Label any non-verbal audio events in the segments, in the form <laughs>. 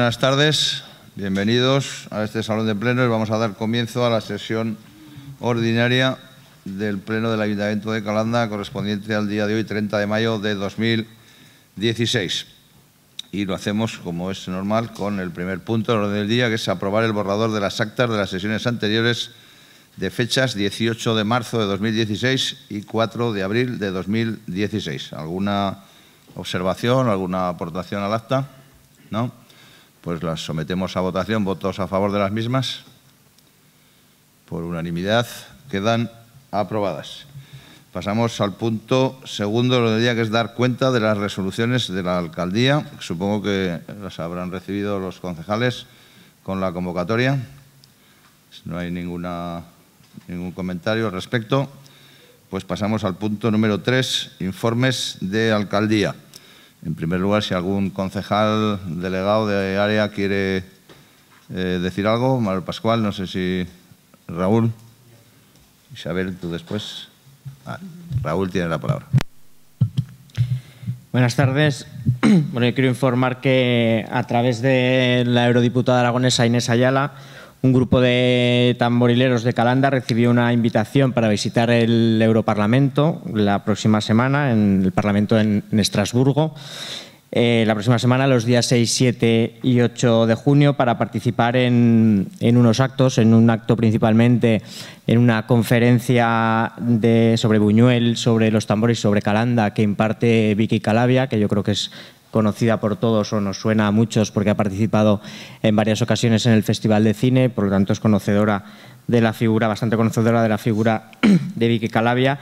buenas tardes. Bienvenidos a este salón de plenos. Vamos a dar comienzo a la sesión ordinaria del Pleno del Ayuntamiento de Calanda, correspondiente al día de hoy, 30 de mayo de 2016. Y lo hacemos, como es normal, con el primer punto del orden del día, que es aprobar el borrador de las actas de las sesiones anteriores de fechas 18 de marzo de 2016 y 4 de abril de 2016. ¿Alguna observación, alguna aportación al acta? ¿No? Pues las sometemos a votación. ¿Votos a favor de las mismas? Por unanimidad quedan aprobadas. Pasamos al punto segundo del día, que es dar cuenta de las resoluciones de la alcaldía. Supongo que las habrán recibido los concejales con la convocatoria. No hay ninguna, ningún comentario al respecto. Pues pasamos al punto número tres, informes de alcaldía. En primer lugar, si algún concejal delegado de área quiere eh, decir algo, Manuel Pascual, no sé si Raúl, Isabel, tú después. Ah, Raúl tiene la palabra. Buenas tardes. <clears throat> Bueno, yo quiero informar que a través de la eurodiputada aragonesa Inés Ayala, un grupo de tamborileros de Calanda recibió una invitación para visitar el Europarlamento la próxima semana, en el Parlamento en, Estrasburgo. Eh, la próxima semana, los días 6, 7 y 8 de junio, para participar en, unos actos, en un acto principalmente, en una conferencia de, sobre Buñuel, sobre los tambores, sobre Calanda, que imparte Vicky Calavia, que yo creo que es conocida por todos o nos suena a muchos porque ha participado en varias ocasiones en el Festival de Cine, por lo tanto es conocedora de la figura, bastante conocedora de la figura <clears throat> de Vicky Calavia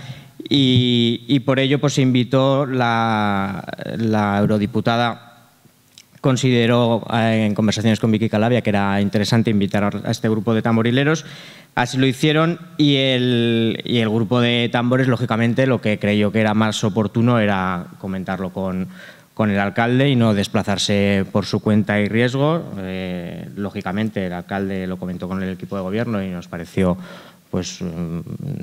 y, por ello pues invitó la, eurodiputada consideró eh, en conversaciones con Vicky Calavia que era interesante invitar a este grupo de tamborileros. Así lo hicieron y el, y el grupo de tambores, lógicamente, lo que creyó que era más oportuno era comentarlo con, con el alcalde y no desplazarse por su cuenta y riesgo. Eh, lógicamente, el alcalde lo comentó con el equipo de gobierno y nos pareció, pues mm,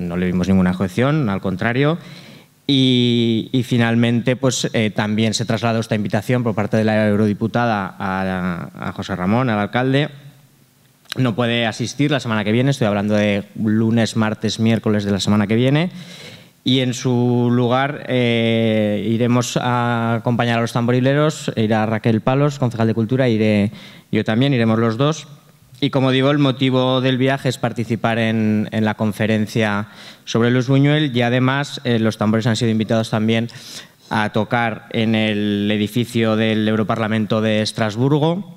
no le vimos ninguna objeción, al contrario. Y, finalmente, pues eh, también se trasladó esta invitación por parte de la eurodiputada a, a José Ramón, al alcalde, no puede asistir la semana que viene, estoy hablando de lunes, martes, miércoles de la semana que viene y en su lugar eh, iremos a acompañar a los tamborileros, irá Raquel Palos, concejal de Cultura, iré yo también, iremos los dos. Y como digo, el motivo del viaje es participar en, la conferencia sobre Luis Buñuel y además eh, los tambores han sido invitados también a tocar en el edificio del Europarlamento de Estrasburgo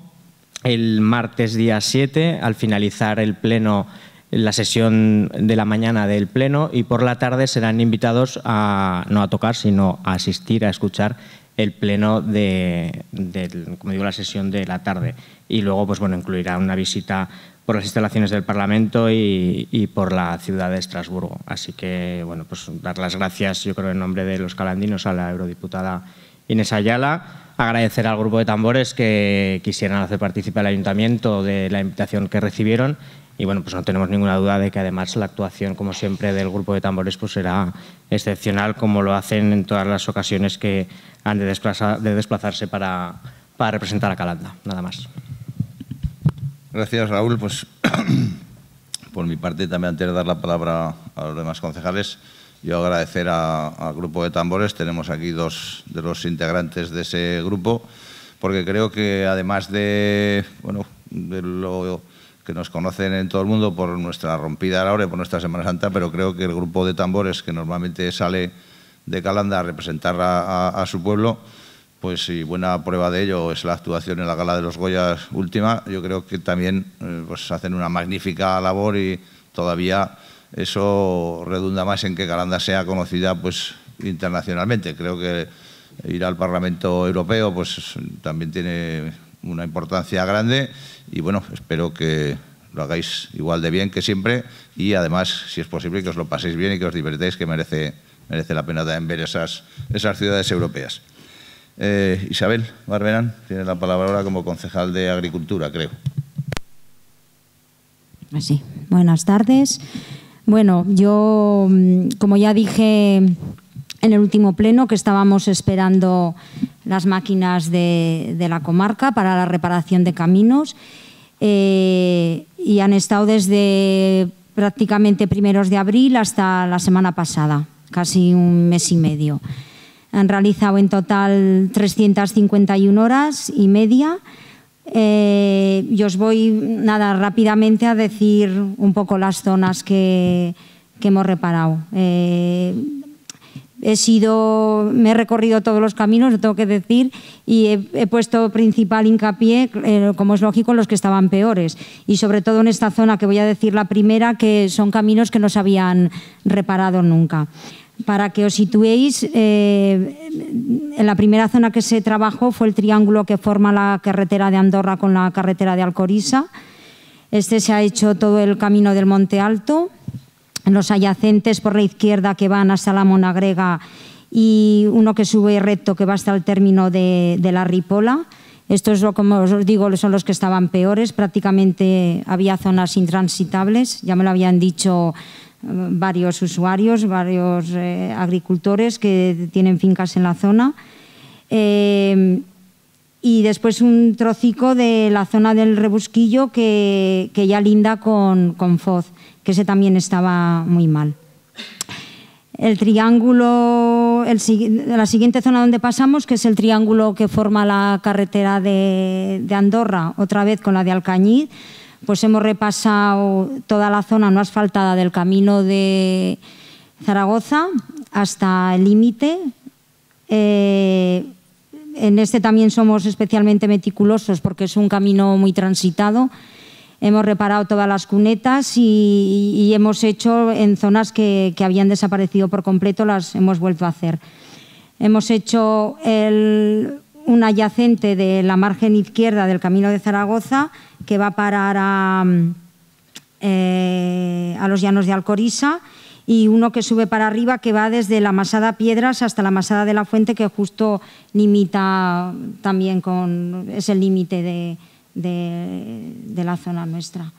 el martes día 7 al finalizar el pleno la sesión de la mañana del Pleno y por la tarde serán invitados a, no a tocar, sino a asistir, a escuchar el Pleno de, como digo, la sesión de la tarde. Y luego, pues bueno, incluirá una visita por las instalaciones del Parlamento y, por la ciudad de Estrasburgo. Así que, bueno, pues dar las gracias, yo creo, en nombre de los calandinos a la eurodiputada Inés Ayala. Agradecer al grupo de tambores que quisieran hacer participar al ayuntamiento de la invitación que recibieron y bueno, pues no tenemos ninguna duda de que además la actuación, como siempre, del grupo de tambores pues será excepcional, como lo hacen en todas las ocasiones que han de, desplazarse para, para representar a Calanda, nada más. Gracias, Raúl. Pues <coughs> por mi parte, también antes de dar la palabra a los demás concejales, yo agradecer al grupo de tambores. Tenemos aquí dos de los integrantes de ese grupo, porque creo que además de, bueno, de lo que nos conocen en todo el mundo por nuestra rompida hora y por nuestra Semana Santa, pero creo que el grupo de tambores que normalmente sale de Calanda a representar a, su pueblo, pues y buena prueba de ello es la actuación en la Gala de los Goyas última, yo creo que también eh, pues hacen una magnífica labor y todavía eso redunda más en que Calanda sea conocida pues internacionalmente. Creo que ir al Parlamento Europeo pues también tiene una importancia grande y bueno, espero que lo hagáis igual de bien que siempre y además, si es posible, que os lo paséis bien y que os divertéis, que merece, merece la pena también ver esas, esas ciudades europeas. Eh, Isabel Barberán tiene la palabra ahora como concejal de Agricultura, creo. Así. Pues Buenas tardes. Bueno, yo, mm, como ya dije en el último pleno que estábamos esperando las máquinas de, la comarca para la reparación de caminos eh, y han estado desde prácticamente primeros de abril hasta la semana pasada, casi un mes y medio. Han realizado en total 351 horas y media. Eh, yo y os voy nada rápidamente a decir un poco las zonas que, hemos reparado. Eh, he sido, me he recorrido todos los caminos, lo tengo que decir, y he, puesto principal hincapié, eh, como es lógico, en los que estaban peores. Y sobre todo en esta zona que voy a decir la primera, que son caminos que no se habían reparado nunca. Para que os situéis, eh, en la primera zona que se trabajó fue el triángulo que forma la carretera de Andorra con la carretera de Alcorisa. Este se ha hecho todo el camino del Monte Alto, los adyacentes por la izquierda que van hasta la Monagrega y uno que sube recto que va hasta el término de, la Ripola. Estos, es como os digo, son los que estaban peores. Prácticamente había zonas intransitables, ya me lo habían dicho eh, varios usuarios, varios eh, agricultores que tienen fincas en la zona. Eh, y después un trocico de la zona del rebusquillo que, ya linda con, con Foz ese también estaba muy mal. El triángulo, la siguiente zona donde pasamos, que es el triángulo que forma la carretera de, Andorra, otra vez con la de Alcañiz, pues hemos repasado toda la zona no asfaltada del camino de Zaragoza hasta el límite. Eh, en este también somos especialmente meticulosos porque es un camino muy transitado hemos reparado todas las cunetas y, hemos hecho en zonas que, habían desaparecido por completo, las hemos vuelto a hacer. Hemos hecho un adyacente de la margen izquierda del Camino de Zaragoza que va a parar a, eh, a los llanos de Alcorisa y uno que sube para arriba que va desde la Masada Piedras hasta la Masada de la Fuente que justo limita también con es el límite de, de, la zona nuestra.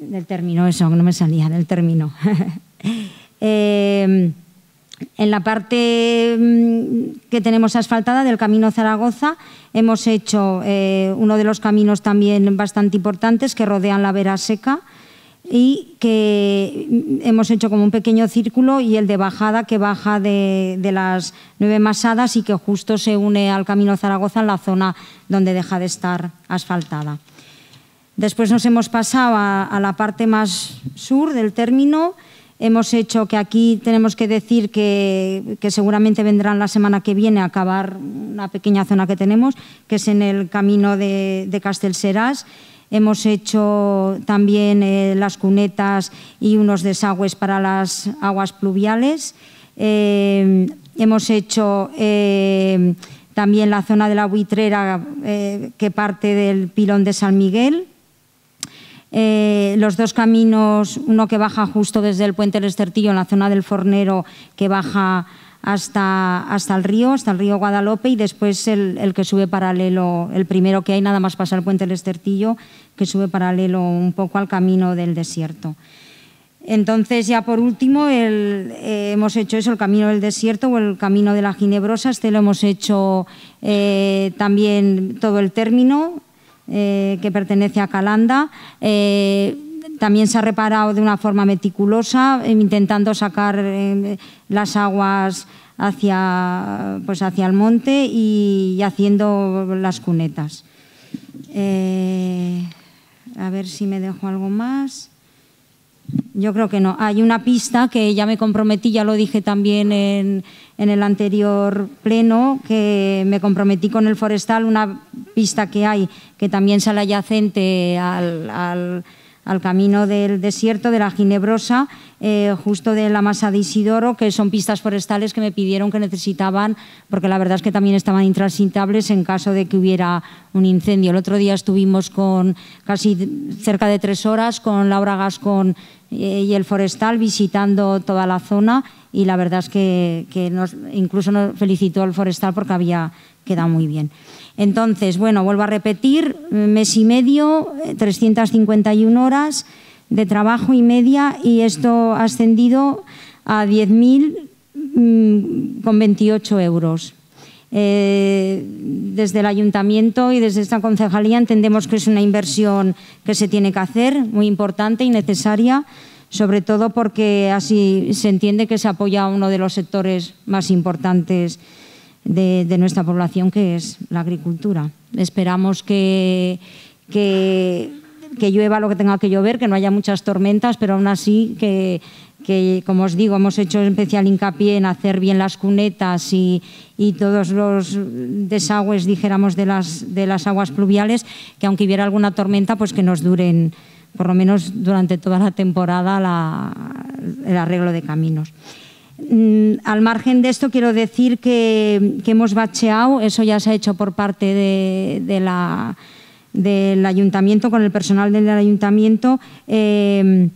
Del término, eso, no me salía, del término. <laughs> Em, en la parte mm, que tenemos asfaltada del Camino Zaragoza hemos hecho eh, uno de los caminos también bastante importantes que rodean la Vera Seca, y que hemos hecho como un pequeño círculo y el de bajada que baja de, las nueve masadas y que justo se une al Camino Zaragoza en la zona donde deja de estar asfaltada. Después nos hemos pasado a, la parte más sur del término. Hemos hecho que aquí tenemos que decir que, seguramente vendrán la semana que viene a acabar una pequeña zona que tenemos, que es en el camino de, de Hemos hecho también eh, las cunetas y unos desagües para las aguas pluviales. Eh, hemos hecho eh, también la zona de la buitrera que parte del pilón de San Miguel. los dos caminos, uno que baja justo desde el puente del Estertillo en la zona del Fornero, que baja hasta, hasta el río, hasta el río Guadalope y después el, que sube paralelo, el primero que hay, nada más pasa el puente del Estertillo, que sube paralelo un poco al camino del desierto. Entonces, ya por último, eh, hemos hecho eso, el camino del desierto o el camino de la Ginebrosa. Este lo hemos hecho eh, también todo el término eh, que pertenece a Calanda. También se ha reparado de una forma meticulosa, em, intentando sacar em, las aguas hacia, pues hacia el monte y, haciendo las cunetas. Eh, a ver si me dejo algo más. Yo creo que no. Hay una pista que ya me comprometí, ya lo dije también en, el anterior pleno, que me comprometí con el forestal, una pista que hay que también sale adyacente al al camino del desierto de la Ginebrosa, eh, justo de la Masa de Isidoro, que son pistas forestales que me pidieron que necesitaban, porque la verdad es que también estaban intransitables en caso de que hubiera un incendio. El otro día estuvimos con casi cerca de tres horas con Laura Gascon eh, y el forestal visitando toda la zona y la verdad es que, nos, incluso nos felicitó el forestal porque había quedado muy bien. Entonces, bueno, vuelvo a repetir, mes y medio, 351 eh, horas de trabajo y media y esto ha ascendido a 10.000 mm, con 28 euros. Eh, desde el ayuntamiento y desde esta concejalía entendemos que es una inversión que se tiene que hacer, muy importante y necesaria, sobre todo porque así se entiende que se apoya a uno de los sectores más importantes de, nuestra población, que es la agricultura. Esperamos que, que, llueva lo que tenga que llover, que no haya muchas tormentas, pero aún así que, que, como os digo, hemos hecho especial hincapié en hacer bien las cunetas y, todos los desagües, dijéramos, de las, de las aguas pluviales, que aunque hubiera alguna tormenta, pues que nos duren por lo menos durante toda la temporada el arreglo de caminos. Mm, al margen de esto, quiero decir que, hemos bacheado, eso ya se ha hecho por parte de, la, del ayuntamiento, con el personal del ayuntamiento, eh,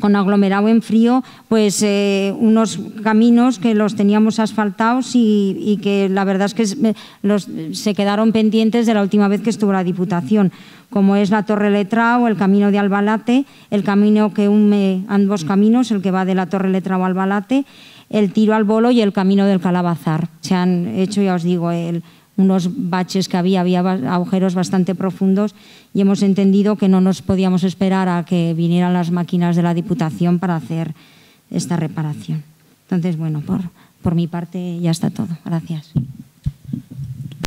con aglomerado en frío, pues eh, unos caminos que los teníamos asfaltados y, que la verdad es que eh, se quedaron pendientes de la última vez que estuvo la Diputación, como es la Torre Letrao, el camino de Albalate, el camino que une ambos caminos, el que va de la Torre Letrao a Albalate, el tiro al bolo y el camino del calabazar. Se han hecho, ya os digo, el, unos baches que había, había agujeros bastante profundos y hemos entendido que no nos podíamos esperar a que vinieran las máquinas de la Diputación para hacer esta reparación. Entonces, bueno, por, por mi parte ya está todo. Gracias.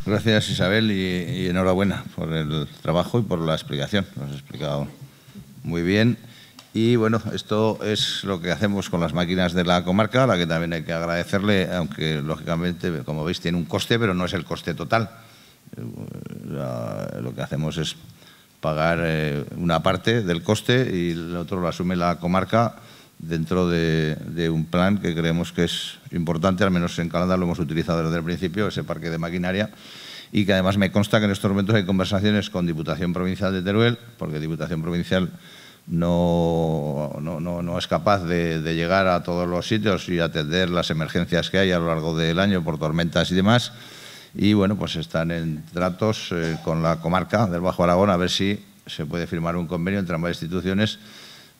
Gracias Isabel y, enhorabuena por el trabajo y por la explicación. Nos has explicado muy bien. Y bueno, esto es lo que hacemos con las máquinas de la comarca, a la que también hay que agradecerle, aunque lógicamente, como veis, tiene un coste, pero no es el coste total. lo que hacemos es pagar eh, una parte del coste y el otro lo asume la comarca dentro de, de, un plan que creemos que es importante, al menos en Canadá lo hemos utilizado desde el principio, ese parque de maquinaria, y que además me consta que en estos momentos hay conversaciones con Diputación Provincial de Teruel, porque Diputación Provincial no, es capaz de, llegar a todos los sitios y atender las emergencias que hay a lo largo del año por tormentas y demás. Y bueno, pues están en tratos eh, con la comarca del Bajo Aragón a ver si se puede firmar un convenio entre ambas instituciones.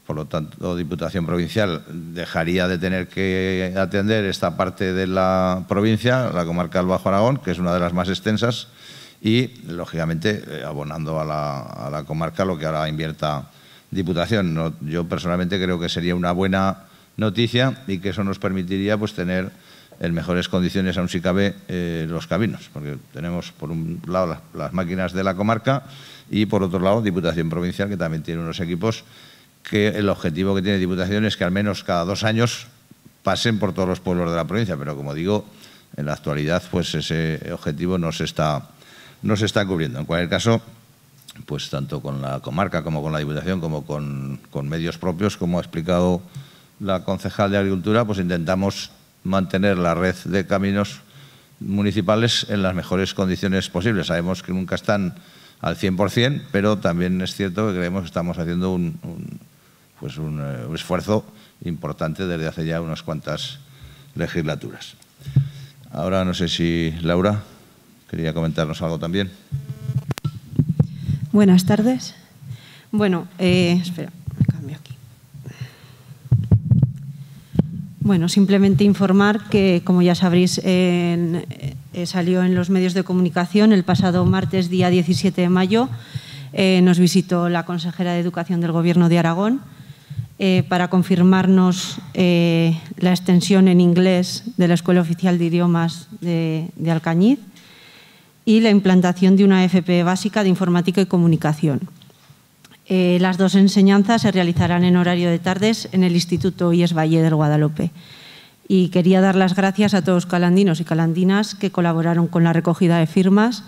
Por lo tanto, Diputación Provincial dejaría de tener que atender esta parte de la provincia, la comarca del Bajo Aragón, que es una de las más extensas, y, lógicamente, eh, abonando a la, a la comarca lo que ahora invierta Diputación. yo personalmente creo que sería una buena noticia y que eso nos permitiría pues, tener en mejores condiciones, aún si cabe, eh, los caminos. porque tenemos por un lado las, máquinas de la comarca y por otro lado Diputación Provincial, que también tiene unos equipos que el objetivo que tiene Diputación es que al menos cada dos años pasen por todos los pueblos de la provincia, pero como digo, en la actualidad pues ese objetivo no se está, no se está cubriendo. En cualquier caso, pues tanto con la comarca como con la Diputación, como con, medios propios, como ha explicado la concejal de Agricultura, pues intentamos mantener la red de caminos municipales en las mejores condiciones posibles. Sabemos que nunca están al 100%, pero también es cierto que creemos que estamos haciendo un, pues eh, un, esfuerzo importante desde hace ya unas cuantas legislaturas. Ahora no sé si Laura quería comentarnos algo también. Buenas tardes. Bueno, eh, espera, cambio aquí. Bueno, simplemente informar que, como ya sabréis, eh, salió en los medios de comunicación el pasado martes, día 17 de mayo. Eh, nos visitó la consejera de Educación del Gobierno de Aragón para confirmarnos la extensión en inglés de la Escuela Oficial de Idiomas de Alcañiz y la implantación de una FP básica de informática y comunicación. Eh, las dos enseñanzas se realizarán en horario de tardes en el Instituto IES Valle del Guadalupe. Y quería dar las gracias a todos calandinos y calandinas que colaboraron con la recogida de firmas,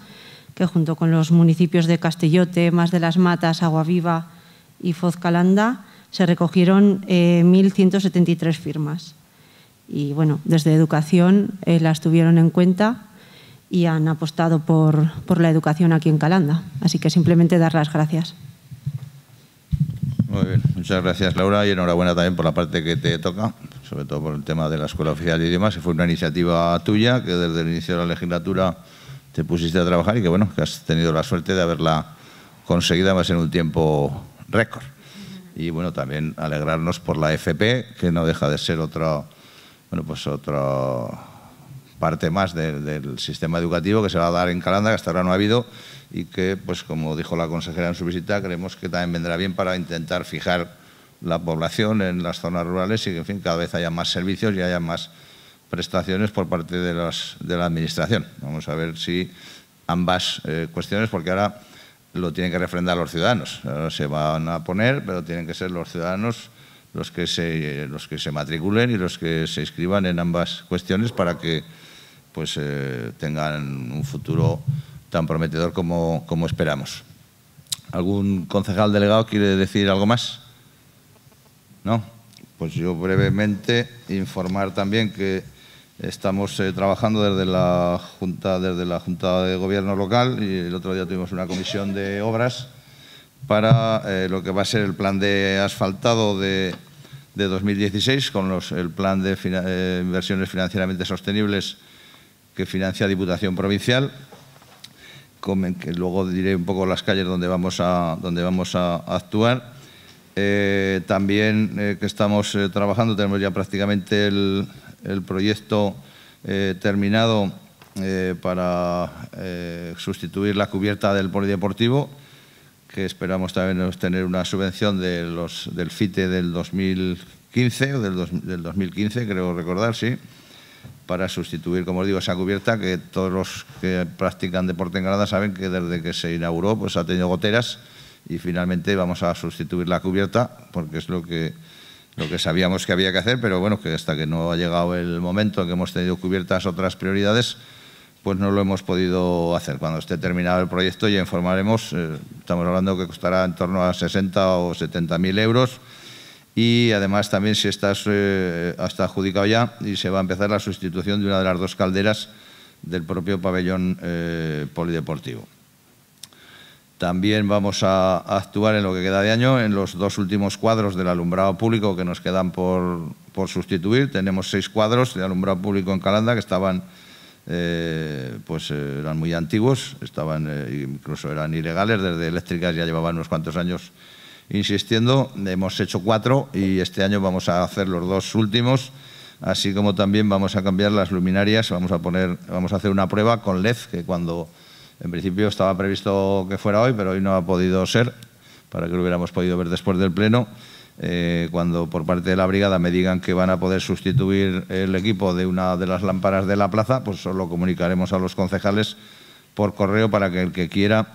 que junto con los municipios de Castellote, Más de las Matas, Aguaviva y Foz Calanda, se recogieron 1.173 eh, firmas. Y bueno, desde Educación eh, las tuvieron en cuenta y han apostado por, por la educación aquí en Calanda. Así que simplemente dar las gracias. Muy bien, muchas gracias Laura y enhorabuena también por la parte que te toca, sobre todo por el tema de la Escuela Oficial de Idiomas, que fue una iniciativa tuya que desde el inicio de la legislatura te pusiste a trabajar y que bueno, que has tenido la suerte de haberla conseguida más en un tiempo récord. Y bueno, también alegrarnos por la FP, que no deja de ser otra, bueno, pues otro parte más del sistema educativo que se va a dar en Calanda, que hasta ahora no ha habido, y que, pues como dijo la consejera en su visita, creemos que también vendrá bien para intentar fijar la población en las zonas rurales y que, en fin, cada vez haya más servicios y haya más prestaciones por parte de, las, de la Administración. Vamos a ver si ambas eh, cuestiones, porque ahora lo tienen que refrendar los ciudadanos. Ahora se van a poner, pero tienen que ser los ciudadanos los que se, los que se matriculen y los que se inscriban en ambas cuestiones para que pues eh, tengan un futuro tan prometedor como, esperamos. ¿Algún concejal delegado quiere decir algo más? ¿No? Pues yo brevemente informar también que estamos eh, trabajando desde la, junta, desde la Junta de Gobierno local y el otro día tuvimos una comisión de obras para eh, lo que va a ser el plan de asfaltado de, 2016 con el plan de inversiones financieramente sostenibles que financia Diputación Provincial. Que luego diré un poco las calles donde vamos a, donde vamos a actuar. Eh, también eh, que estamos eh, trabajando, tenemos ya prácticamente el, proyecto terminado para sustituir la cubierta del polideportivo, que esperamos también obtener una subvención del FITE del 2015, o del 2015, creo recordar, sí para sustituir, como os digo, esa cubierta que todos los que practican deporte en Granada saben que desde que se inauguró pues ha tenido goteras y finalmente vamos a sustituir la cubierta porque es lo que, lo que sabíamos que había que hacer, pero bueno, que hasta que no ha llegado el momento en que hemos tenido cubiertas otras prioridades, pues no lo hemos podido hacer. Cuando esté terminado el proyecto ya informaremos, eh, estamos hablando que costará en torno a 60 o 70 mil euros, y además también si está, eh, adjudicado ya y se va a empezar la sustitución de una de las dos calderas del propio pabellón eh, polideportivo. También vamos a actuar en lo que queda de año en los dos últimos cuadros del alumbrado público que nos quedan por, sustituir. Tenemos seis cuadros de alumbrado público en Calanda que estaban, eh, pues eh, eran muy antiguos, estaban incluso eran ilegales. Desde eléctricas ya llevaban unos cuantos años insistiendo, hemos hecho cuatro y este año vamos a hacer los dos últimos, así como también vamos a cambiar las luminarias, vamos a, poner, vamos a hacer una prueba con LED, que cuando en principio estaba previsto que fuera hoy, pero hoy no ha podido ser, para que lo hubiéramos podido ver después del Pleno, eh, cuando por parte de la brigada me digan que van a poder sustituir el equipo de una de las lámparas de la plaza, pues solo comunicaremos a los concejales por correo para que el que quiera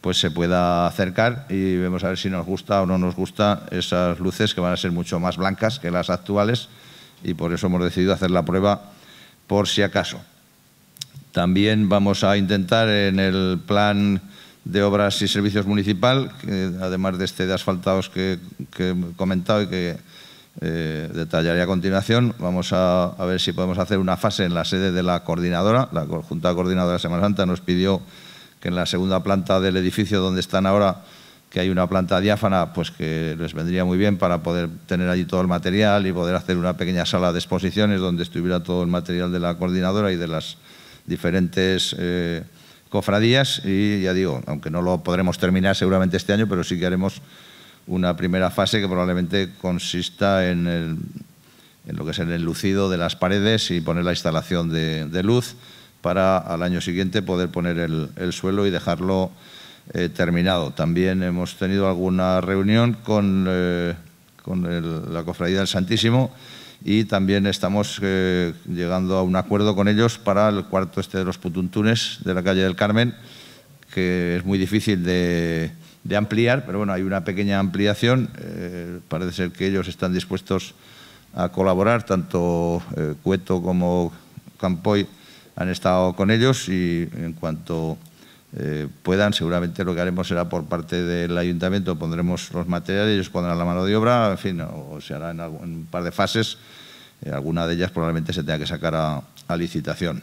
pues se pueda acercar y vemos a ver si nos gusta o no nos gusta esas luces que van a ser mucho más blancas que las actuales y por eso hemos decidido hacer la prueba por si acaso. También vamos a intentar en el plan de obras y servicios municipal, que además de este de asfaltados que, he comentado y que eh, detallaré a continuación, vamos a, a ver si podemos hacer una fase en la sede de la coordinadora. La Junta Coordinadora de la Semana Santa nos pidió que en la segunda planta del edificio donde están ahora, que hay una planta diáfana, pues que les vendría muy bien para poder tener allí todo el material y poder hacer una pequeña sala de exposiciones donde estuviera todo el material de la coordinadora y de las diferentes eh, cofradías. Y ya digo, aunque no lo podremos terminar seguramente este año, pero sí que haremos una primera fase que probablemente consista en, lo que es el enlucido de las paredes y poner la instalación de luz para al año siguiente poder poner el, suelo y dejarlo eh, terminado. También hemos tenido alguna reunión con, eh, la Cofradía del Santísimo y también estamos eh, llegando a un acuerdo con ellos para el cuarto este de los putuntunes de la calle del Carmen, que es muy difícil de, de ampliar, pero bueno, hay una pequeña ampliación. parece ser que ellos están dispuestos a colaborar, tanto Cueto como Campoy han estado con ellos y en cuanto eh, puedan, seguramente lo que haremos será por parte del ayuntamiento, pondremos los materiales, ellos pondrán la mano de obra, en fin, o, se hará en, un par de fases, eh, alguna de ellas probablemente se tenga que sacar a, licitación.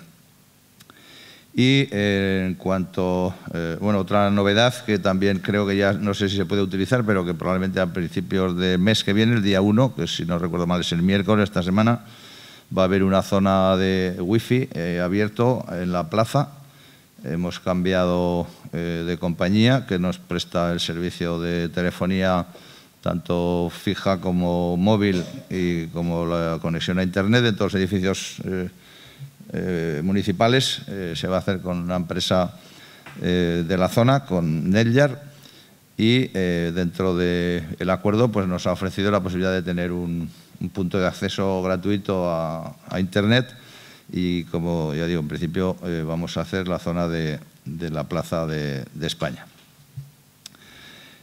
Y eh, en cuanto, bueno, otra novedad que también creo que ya no sé si se puede utilizar, pero que probablemente a principios de mes que viene, el día 1, que si no recuerdo mal es el miércoles esta semana, va a haber una zona de wifi fi eh, abierto en la plaza. Hemos cambiado eh, de compañía que nos presta el servicio de telefonía tanto fija como móvil y como la conexión a Internet en todos los edificios eh, municipales. se va a hacer con una empresa de la zona, con Nellyar, y dentro del acuerdo pues, nos ha ofrecido la posibilidad de tener un, un punto de acceso gratuito a, Internet y como ya digo, en principio eh, vamos a hacer la zona de, la Plaza de, España.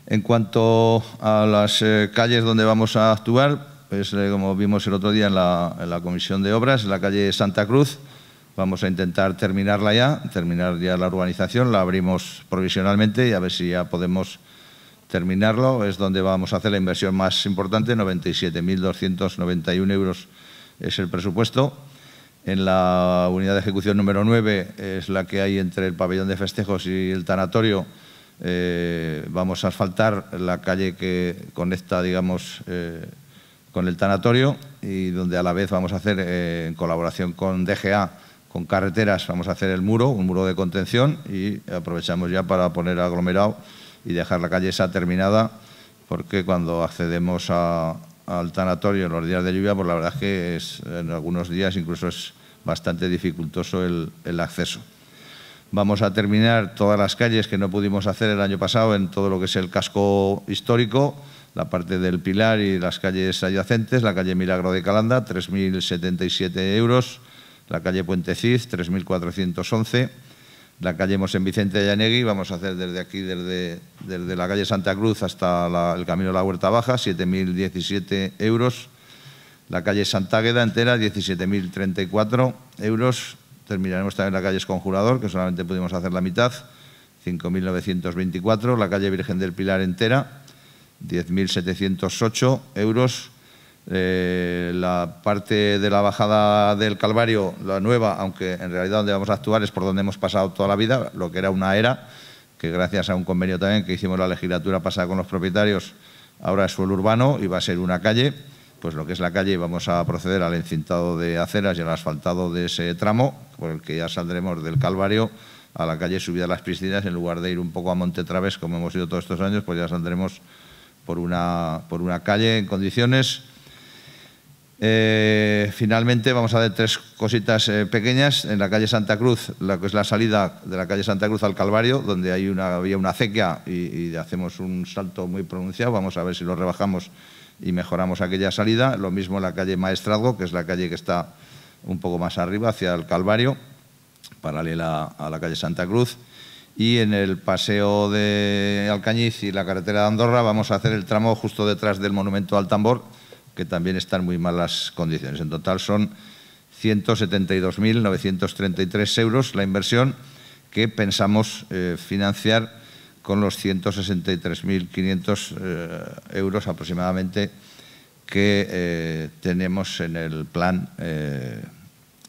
En cuanto a las eh, calles donde vamos a actuar, pues eh, como vimos el otro día en la, en la, Comisión de Obras, en la calle Santa Cruz, vamos a intentar terminarla ya, terminar ya la urbanización, la abrimos provisionalmente y a ver si ya podemos terminarlo, es donde vamos a hacer la inversión más importante, 97.291 euros es el presupuesto. En la unidad de ejecución número 9 es la que hay entre el pabellón de festejos y el tanatorio. Eh, vamos a asfaltar la calle que conecta, digamos, eh, con el tanatorio y donde a la vez vamos a hacer, eh, en colaboración con DGA, con carreteras, vamos a hacer el muro, un muro de contención y aprovechamos ya para poner aglomerado y dejar la calle esa terminada, porque cuando accedemos al tanatorio en los días de lluvia, pues la verdad es que es, en algunos días incluso es bastante dificultoso el, el acceso. Vamos a terminar todas las calles que no pudimos hacer el año pasado en todo lo que es el casco histórico, la parte del Pilar y las calles adyacentes, la calle Milagro de Calanda, 3.077 euros, la calle Puente Cid, 3.411 la calle Mosén Vicente de Llanegui, vamos a hacer desde aquí, desde, la calle Santa Cruz hasta el camino de la Huerta Baja, 7.017 euros. La calle Santágueda entera, 17.034 euros. Terminaremos también la calle Esconjurador, que solamente pudimos hacer la mitad, 5.924. La calle Virgen del Pilar entera, 10.708 euros. Eh, la parte de la bajada del Calvario, la nueva, aunque en realidad donde vamos a actuar es por donde hemos pasado toda la vida, lo que era una era, que gracias a un convenio también que hicimos la legislatura pasada con los propietarios, ahora es suelo urbano y va a ser una calle, pues lo que es la calle vamos a proceder al encintado de aceras y al asfaltado de ese tramo, por el que ya saldremos del Calvario a la calle subida a las piscinas, en lugar de ir un poco a Traves, como hemos ido todos estos años, pues ya saldremos por una, por una calle en condiciones eh, finalmente vamos a ver tres cositas eh, pequeñas. En la calle Santa Cruz, la que es la salida de la calle Santa Cruz al Calvario, donde hay una, había una acequia y, hacemos un salto muy pronunciado. Vamos a ver si lo rebajamos y mejoramos aquella salida. Lo mismo en la calle Maestrazgo, que es la calle que está un poco más arriba, hacia el Calvario, paralela a la calle Santa Cruz. Y en el paseo de Alcañiz y la carretera de Andorra vamos a hacer el tramo justo detrás del monumento al tambor, que también están muy malas condiciones. En total son 172.933 euros la inversión que pensamos eh, financiar con los 163.500 eh, euros aproximadamente que eh, tenemos en el plan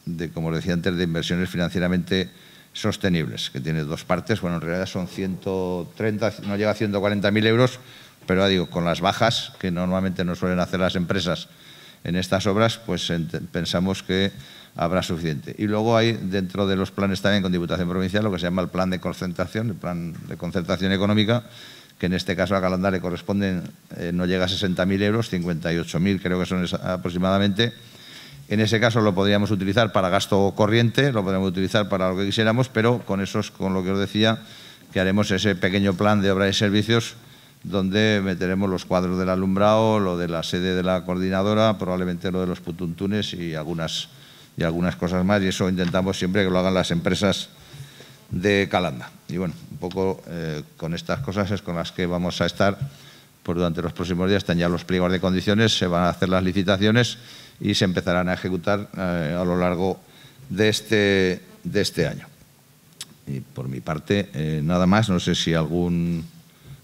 de, como decía antes, de inversiones financieramente sostenibles, que tiene dos partes. Bueno, en realidad son 130, no llega a 140.000 euros, pero ah, digo, con las bajas que normalmente no suelen hacer las empresas en estas obras, pues pensamos que habrá suficiente. Y luego hay dentro de los planes también con Diputación Provincial lo que se llama el plan de concentración, el plan de concertación económica, que en este caso a Calandar le corresponden, eh, no llega a 60.000 euros, 58.000 creo que son aproximadamente. En ese caso lo podríamos utilizar para gasto corriente, lo podríamos utilizar para lo que quisiéramos, pero con esos, con lo que os decía, que haremos ese pequeño plan de obra y servicios donde meteremos los cuadros del alumbrado, lo de la sede de la coordinadora, probablemente lo de los putuntunes y algunas, y algunas cosas más. Y eso intentamos siempre que lo hagan las empresas de Calanda. Y bueno, un poco eh, con estas cosas es con las que vamos a estar por pues durante los próximos días. Están ya los pliegos de condiciones, se van a hacer las licitaciones y se empezarán a ejecutar eh, a lo largo de este, de este año. Y por mi parte, eh, nada más. No sé si algún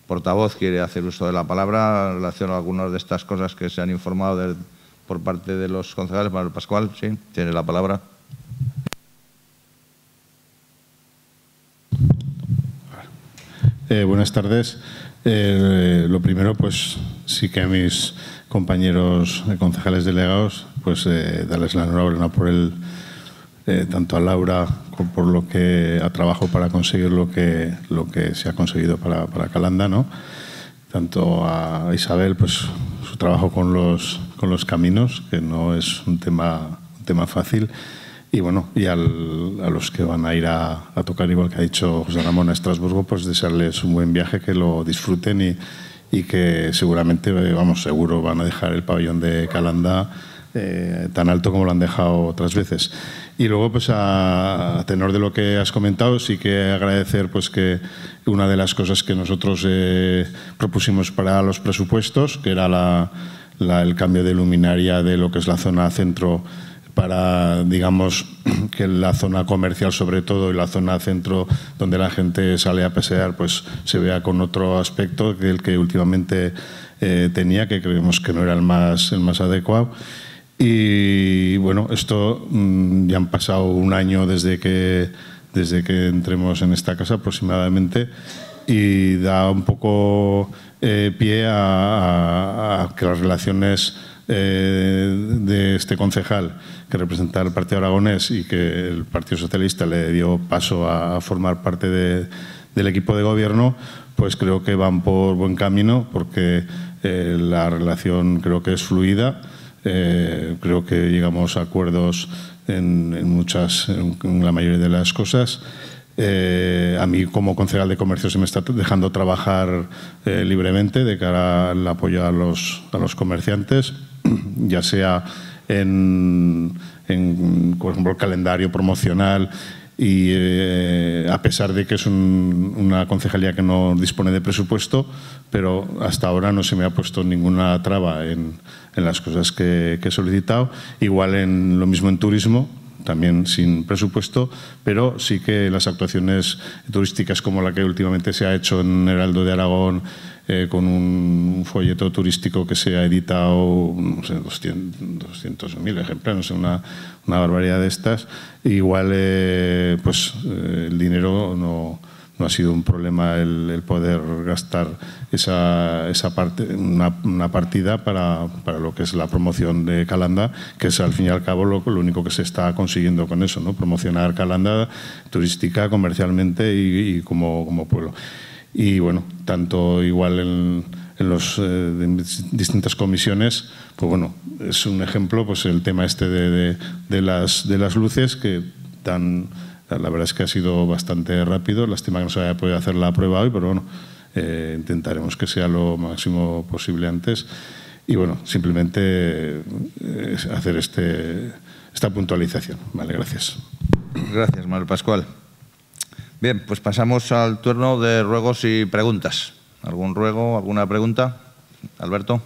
portavoz quiere hacer uso de la palabra en relación a algunas de estas cosas que se han informado por parte de los concejales. Manuel Pascual, sí, tiene la palabra. Eh, buenas tardes. Eh, lo primero, pues sí que a mis compañeros eh, concejales delegados, pues darles la enhorabuena por el eh, tanto a Laura por lo que ha trabajado para conseguir lo que, lo que se ha conseguido para, para Calanda, ¿no? tanto a Isabel, pues su trabajo con los, con los caminos, que no es un tema, tema fácil, y bueno, y a los que van a ir a, tocar, igual que ha dicho José Ramón a Estrasburgo, pues desearles un buen viaje, que lo disfruten y, y que seguramente, eh, vamos, seguro van a dejar el pabellón de Calanda eh, tan alto como lo han dejado otras veces. Y luego, pues a, tenor de lo que has comentado, sí que agradecer pues que una de las cosas que nosotros eh, propusimos para los presupuestos, que era la, el cambio de luminaria de lo que es la zona centro para, digamos, <clears throat> que la zona comercial sobre todo y la zona centro donde la gente sale a pasear, pues se vea con otro aspecto que el que últimamente eh, tenía, que creemos que no era el más, el más adecuado. Y bueno, esto mm, ya han pasado un año desde que, desde que entremos en esta casa aproximadamente y da un poco eh, pie a, que las relaciones eh, de este concejal que representa al Partido Aragonés y que el Partido Socialista le dio paso a, formar parte de, del equipo de gobierno, pues creo que van por buen camino porque eh, la relación creo que es fluida. Eh, creo que llegamos a acuerdos en, muchas, en la mayoría de las cosas. Eh, a mí como concejal de comercio se me está dejando trabajar eh, libremente de cara al apoyo a los, comerciantes, <clears throat> ya sea en, en por ejemplo, el calendario promocional, y eh, a pesar de que es una concejalía que no dispone de presupuesto, pero hasta ahora no se me ha puesto ninguna traba en, las cosas que, he solicitado. Igual en lo mismo en turismo, también sin presupuesto, pero sí que las actuaciones turísticas como la que últimamente se ha hecho en Heraldo de Aragón, eh, con un, folleto turístico que se ha editado, no sé, 200.000 ejemplares, no sé, una, barbaridad de estas, igual eh, pues eh, el dinero no, no ha sido un problema el, poder gastar esa, esa parte, una, partida para, lo que es la promoción de Calanda, que es al fin y al cabo lo, lo único que se está consiguiendo con eso, ¿no? promocionar Calanda turística, comercialmente y, como, como pueblo y bueno, tanto igual en, en los, eh, distintas comisiones, pues bueno, es un ejemplo pues el tema este de, de, las, de las luces que tan... La verdad es que ha sido bastante rápido. Lástima que no se haya podido hacer la prueba hoy, pero bueno, eh, intentaremos que sea lo máximo posible antes. Y bueno, simplemente eh, hacer este, esta puntualización. Vale, gracias. Gracias, Manuel Pascual. Bien, pues pasamos al turno de ruegos y preguntas. ¿Algún ruego, alguna pregunta? Alberto.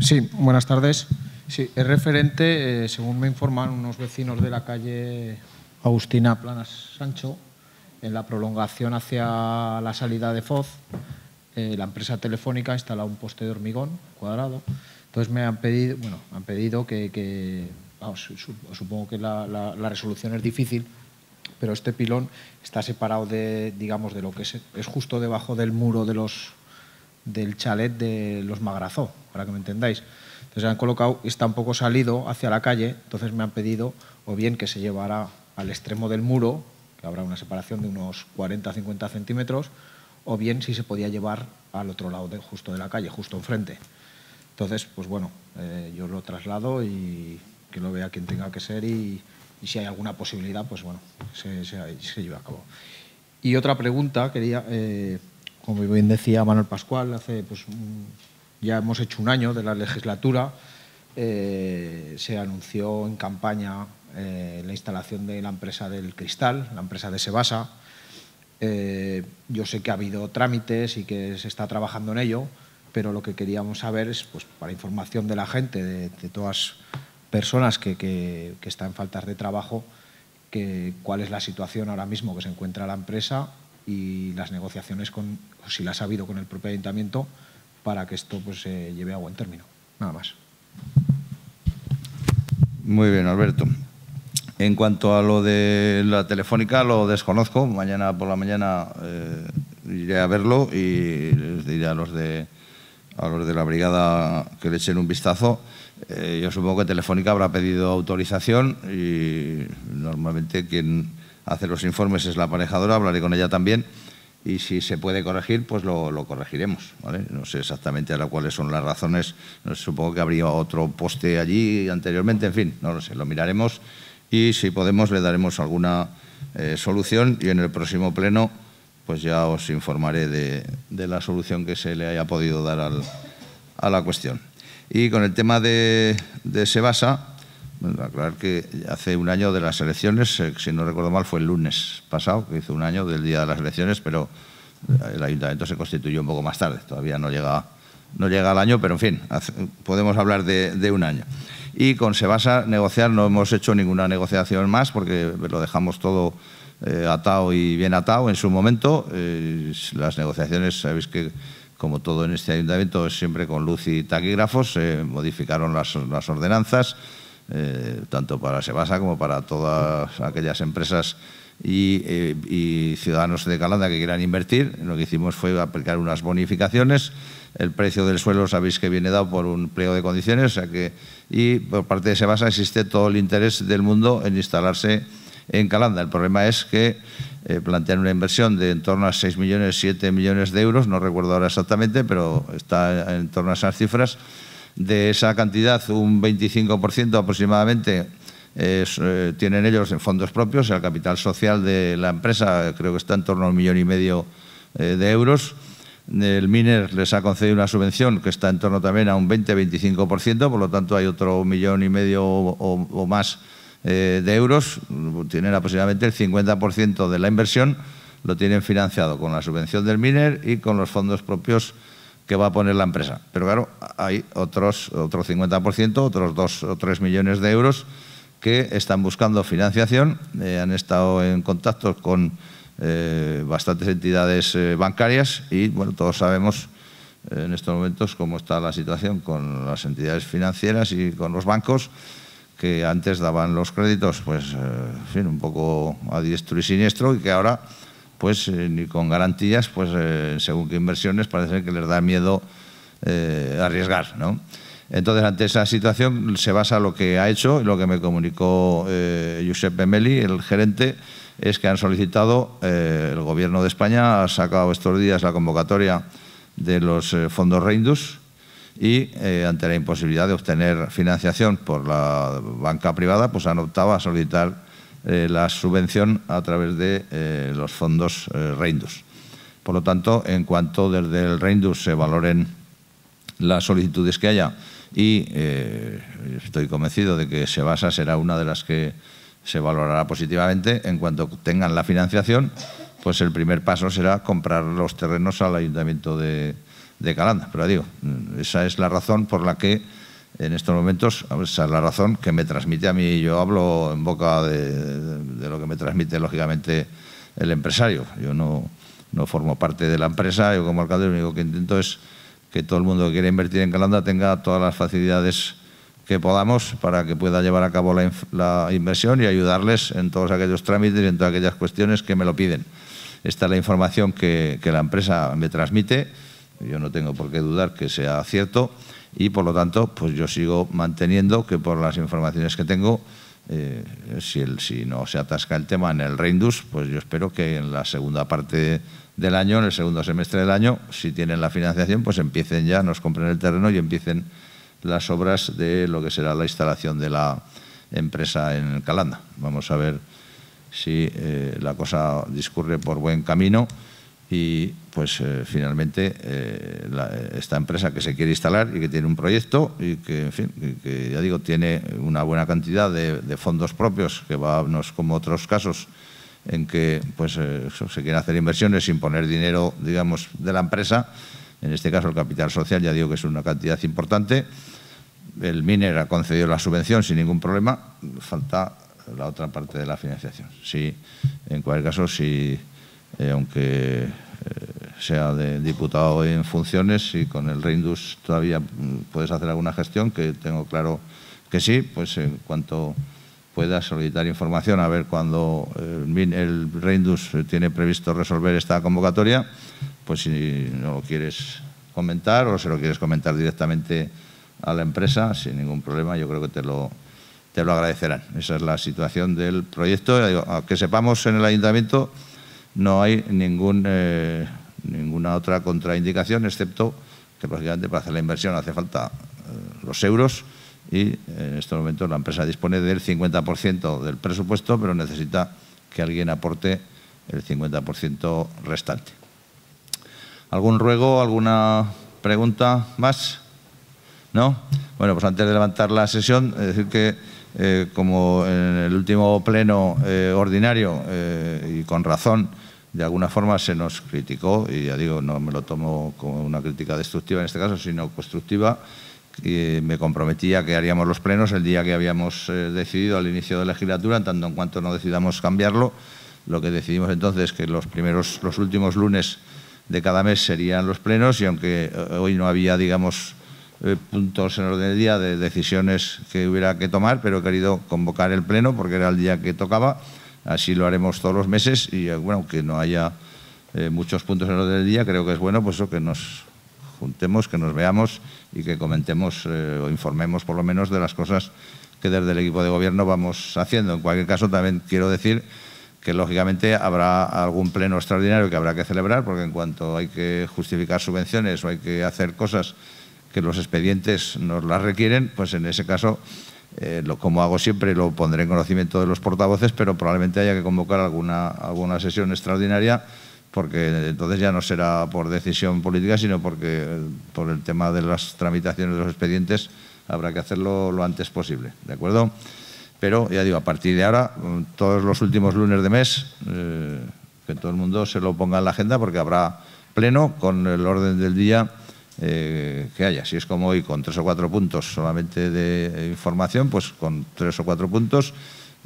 Sí, buenas tardes. Sí, es referente, eh, según me informan unos vecinos de la calle Agustina Planas Sancho, en la prolongación hacia la salida de Foz, eh, la empresa telefónica ha instalado un poste de hormigón cuadrado. Entonces me han pedido, bueno, han pedido que, supongo que la resolución es difícil, pero este pilón está separado de, digamos, de lo que es, justo debajo del muro de los, del chalet de los Magrazó, para que me entendáis. Entonces han colocado, está un poco salido hacia la calle, entonces me han pedido o bien que se llevara al extremo del muro, que habrá una separación de unos 40-50 centímetros, o bien si se podía llevar al otro lado, de, justo de la calle, justo enfrente. Entonces, pues bueno, eh, yo lo traslado y que lo vea quien tenga que ser y, y si hay alguna posibilidad, pues bueno, se, lleva a cabo. Y otra pregunta, quería, eh, como bien decía Manuel Pascual, hace pues, ya hemos hecho un año de la legislatura, eh, se anunció en campaña eh, la instalación de la empresa del cristal, la empresa de Sebasa. yo sé que ha habido trámites y que se está trabajando en ello, pero lo que queríamos saber es, pues, para información de la gente, de todas personas que, están en faltas de trabajo, que, cuál es la situación ahora mismo que se encuentra la empresa y las negociaciones, con, si las ha habido con el propio ayuntamiento, para que esto pues, se lleve a buen término. Nada más. Muy bien, Alberto. En cuanto a lo de la telefónica, lo desconozco. Mañana por la mañana eh, iré a verlo y les diré a los a los de la brigada que le echen un vistazo. Eh, yo supongo que Telefónica habrá pedido autorización y normalmente quien hace los informes es la aparejadora, hablaré con ella también y si se puede corregir, pues lo, corregiremos. No sé exactamente ahora cuáles son las razones, supongo que habría otro poste allí anteriormente, en fin, no lo sé, lo miraremos y si podemos le daremos alguna eh, solución y en el próximo pleno pues ya os informaré de, la solución que se le haya podido dar a la cuestión. Y con el tema de, de Sebasa, aclarar que hace un año de las elecciones, eh, si no recuerdo mal, fue el lunes pasado, que hizo un año del día de las elecciones, pero eh, el ayuntamiento se constituyó un poco más tarde, todavía no llega, no llega al año, pero en fin, podemos hablar de, un año. Y con Sebasa negociar no hemos hecho ninguna negociación más porque lo dejamos todo eh, atado y bien atado en su momento. las negociaciones, sabéis que como todo en este ayuntamiento, siempre con luz y taquígrafos, se eh, modificaron las, ordenanzas, eh, tanto para Sebasa como para todas aquellas empresas eh, y, ciudadanos de Calanda que quieran invertir. Lo que hicimos fue aplicar unas bonificaciones. El precio del suelo sabéis que viene dado por un pliego de condiciones, y por parte de Sebasa existe todo el interés del mundo en instalarse en Calanda. El problema es que eh, plantean una inversión de en torno a 6 millones, 7 millones de euros, no recuerdo ahora exactamente, pero está en torno a esas cifras. De esa cantidad, un 25% aproximadamente eh, tienen ellos en fondos propios, el capital social de la empresa creo que está en torno a un millón y medio eh, de euros. El MINER les ha concedido una subvención que está en torno también a un 20-25%, por lo tanto hay otro millón y medio o más eh, de euros tienen aproximadamente el 50% de la inversión, lo tienen financiado con la subvención del MINER y con los fondos propios que va a poner la empresa. Pero claro, hay otros, otro 50%, otros 2 o 3 millones de euros que están buscando financiación, eh, han estado en contacto con eh, bastantes entidades bancarias y bueno, todos sabemos en estos momentos cómo está la situación con las entidades financieras y con los bancos que antes daban los créditos pues eh, un poco a diestro y siniestro y que ahora pues eh, ni con garantías pues eh, según qué inversiones parece que les da miedo arriesgar ¿no? entonces ante esa situación se basa lo que ha hecho y lo que me comunicó Giuseppe Meli el gerente es que han solicitado el gobierno de España ha sacado estos días la convocatoria de los fondos Reindus y eh, ante la imposibilidad de obtener financiación por la banca privada, pues han optado a solicitar eh, la subvención a través de eh, los fondos Reindus. Por lo tanto, en cuanto desde el Reindus se valoren las solicitudes que haya, y estoy convencido de que Sebasa será una de las que se valorará positivamente, en cuanto tengan la financiación, pues el primer paso será comprar los terrenos al Ayuntamiento de, de Calanda. Pero digo, mm, esa es la razón por la que en estos momentos, esa es la razón que me transmite a mí, yo hablo en boca de, lo que me transmite lógicamente el empresario. Yo no, no formo parte de la empresa, yo como alcalde lo único que intento es que todo el mundo que quiera invertir en Calanda tenga todas las facilidades que podamos para que pueda llevar a cabo la, inversión y ayudarles en todos aquellos trámites y en todas aquellas cuestiones que me lo piden. Esta es la información que la empresa me transmite yo no tengo por qué dudar que sea cierto y por lo tanto pues yo sigo manteniendo que por las informaciones que tengo eh, si, no se atasca el tema en el Reindus, pues yo espero que en la segunda parte del año, en el segundo semestre del año, si tienen la financiación, pues empiecen ya, nos compren el terreno y empiecen las obras de lo que será la instalación de la empresa en Calanda. Vamos a ver si eh, la cosa discurre por buen camino y pues eh, finalmente eh, esta empresa que se quiere instalar y que tiene un proyecto y que, en fin, que, ya digo, tiene una buena cantidad de, fondos propios, que va, no es como otros casos en que pues, eh, se quieren hacer inversiones sin poner dinero, digamos, de la empresa. En este caso el capital social ya digo que es una cantidad importante. El MINER ha concedido la subvención sin ningún problema. Falta la otra parte de la financiación. sí en cualquier caso, si eh, aunque eh, sea de diputado en funciones, y con el Reindus todavía mm, puedes hacer alguna gestión, que tengo claro que sí, pues en cuanto pueda solicitar información a ver cuándo el, eh, el Reindus tiene previsto resolver esta convocatoria, pues si no lo quieres comentar o se lo quieres comentar directamente a la empresa, sin ningún problema, yo creo que te lo, te lo agradecerán. Esa es la situación del proyecto. Que sepamos en el ayuntamiento no hay eh, ninguna otra contraindicación, excepto que, prácticamente para hacer la inversión hace falta eh, los euros y eh, en estos momentos la empresa dispone del 50% del presupuesto, pero necesita que alguien aporte el 50% restante. ¿Algún ruego, alguna pregunta más? ¿No? Bueno, pues antes de levantar la sesión, decir que como en el último pleno ordinario, y con razón, de alguna forma se nos criticó, y ya digo, no me lo tomo como una crítica destructiva en este caso, sino constructiva. Y eh, me comprometía que haríamos los plenos el día que habíamos eh, decidido al inicio de la legislatura, en tanto en cuanto no decidamos cambiarlo. Lo que decidimos entonces es que los primeros, los últimos lunes de cada mes serían los plenos, y aunque eh, hoy no había, digamos, puntos en orden del día de decisiones que hubiera que tomar, pero he querido convocar el pleno porque era el día que tocaba Así lo haremos todos los meses y aunque eh, no haya eh, muchos puntos en el orden del día, creo que es bueno pues, que nos juntemos, que nos veamos y que comentemos eh, o informemos por lo menos de las cosas que desde el equipo de gobierno vamos haciendo. En cualquier caso, también quiero decir que lógicamente habrá algún pleno extraordinario que habrá que celebrar, porque en cuanto hay que justificar subvenciones o hay que hacer cosas que los expedientes nos las requieren, pues en ese caso eh, como hago siempre, lo pondré en conocimiento de los portavoces, pero probablemente haya que convocar alguna, alguna sesión extraordinaria, porque entonces ya no será por decisión política, sino porque eh, por el tema de las tramitaciones de los expedientes habrá que hacerlo lo antes posible. ¿De acuerdo? Pero ya digo, a partir de ahora, todos los últimos lunes de mes, eh, que todo el mundo se lo ponga en la agenda, porque habrá pleno con el orden del día eh, que haya. Si es como hoy, con tres o cuatro puntos solamente de eh, información, pues con tres o cuatro puntos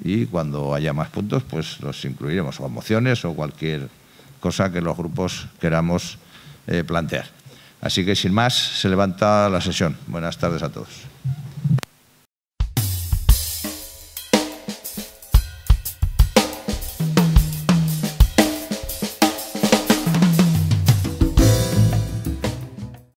y cuando haya más puntos, pues los incluiremos, o mociones o cualquier cosa que los grupos queramos eh, plantear. Así que, sin más, se levanta la sesión. Buenas tardes a todos.